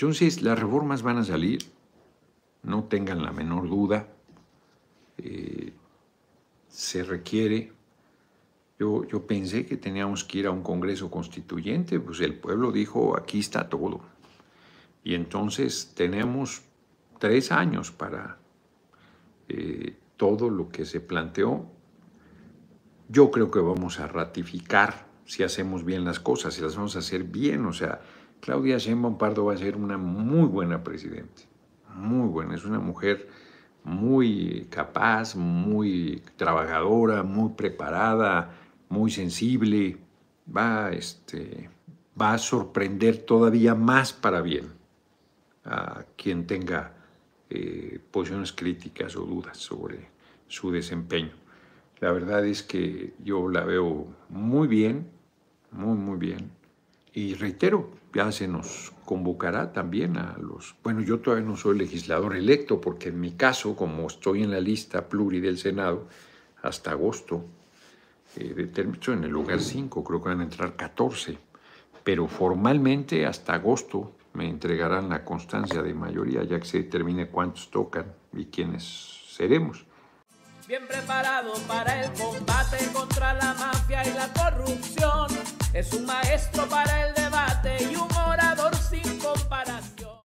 Entonces, las reformas van a salir, no tengan la menor duda. Eh, se requiere. Yo, pensé que teníamos que ir a un Congreso Constituyente, pues el pueblo dijo, aquí está todo. Y entonces tenemos tres años para eh, todo lo que se planteó. Yo creo que vamos a ratificar si hacemos bien las cosas, si las vamos a hacer bien, o sea, Claudia Sheinbaum Pardo va a ser una muy buena presidente, muy buena, es una mujer muy capaz, muy trabajadora, muy preparada, muy sensible, va, este, va a sorprender todavía más para bien a quien tenga eh, posiciones críticas o dudas sobre su desempeño. La verdad es que yo la veo muy bien, muy, muy bien. Y reitero, ya se nos convocará también a los... Bueno, yo todavía no soy legislador electo porque en mi caso, como estoy en la lista pluri del Senado, hasta agosto, eh, en el lugar 5, creo que van a entrar 14, pero formalmente hasta agosto me entregarán la constancia de mayoría, ya que se determine cuántos tocan y quiénes seremos. Bien preparado para el combate contra la mafia y la corrupción, es un maestro para el debate y